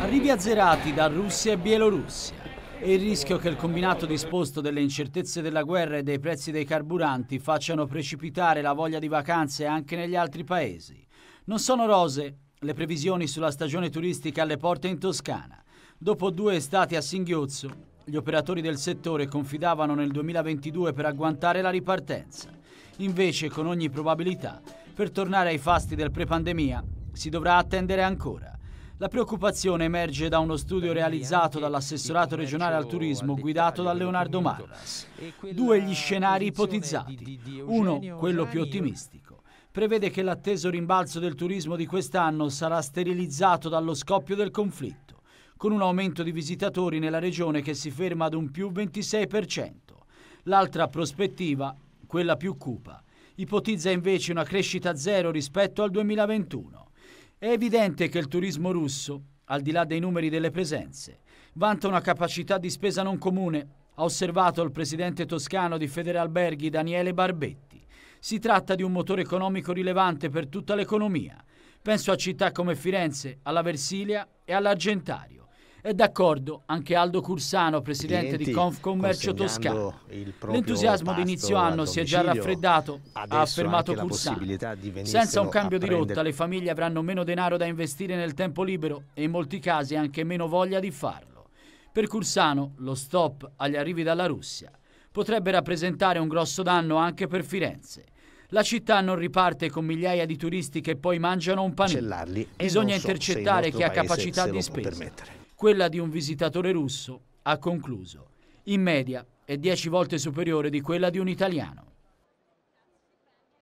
Arrivi azzerati da Russia e Bielorussia e il rischio che il combinato disposto delle incertezze della guerra e dei prezzi dei carburanti facciano precipitare la voglia di vacanze anche negli altri paesi. Non sono rose le previsioni sulla stagione turistica alle porte in Toscana. Dopo due estati a singhiozzo, gli operatori del settore confidavano nel 2022 per agguantare la ripartenza. Invece, con ogni probabilità, per tornare ai fasti del pre-pandemia si dovrà attendere ancora. La preoccupazione emerge da uno studio realizzato dall'assessorato regionale al turismo guidato da Leonardo Marras. Due gli scenari ipotizzati, uno quello più ottimistico prevede che l'atteso rimbalzo del turismo di quest'anno sarà sterilizzato dallo scoppio del conflitto, con un aumento di visitatori nella regione che si ferma ad un più 26%. L'altra prospettiva, quella più cupa, ipotizza invece una crescita zero rispetto al 2021 è evidente che il turismo russo, al di là dei numeri delle presenze, vanta una capacità di spesa non comune, ha osservato il presidente toscano di Federalberghi Daniele Barbetti. Si tratta di un motore economico rilevante per tutta l'economia. Penso a città come Firenze, alla Versilia e all'Argentario. È d'accordo anche Aldo Cursano, presidente di Confcommercio Toscano. L'entusiasmo di inizio anno si è già raffreddato, ha affermato Cursano. Senza un cambio di rotta le famiglie avranno meno denaro da investire nel tempo libero e in molti casi anche meno voglia di farlo. Per Cursano lo stop agli arrivi dalla Russia potrebbe rappresentare un grosso danno anche per Firenze. La città non riparte con migliaia di turisti che poi mangiano un panino. Bisogna intercettare chi ha capacità di spesa. Permettere quella di un visitatore russo, ha concluso, in media è 10 volte superiore di quella di un italiano.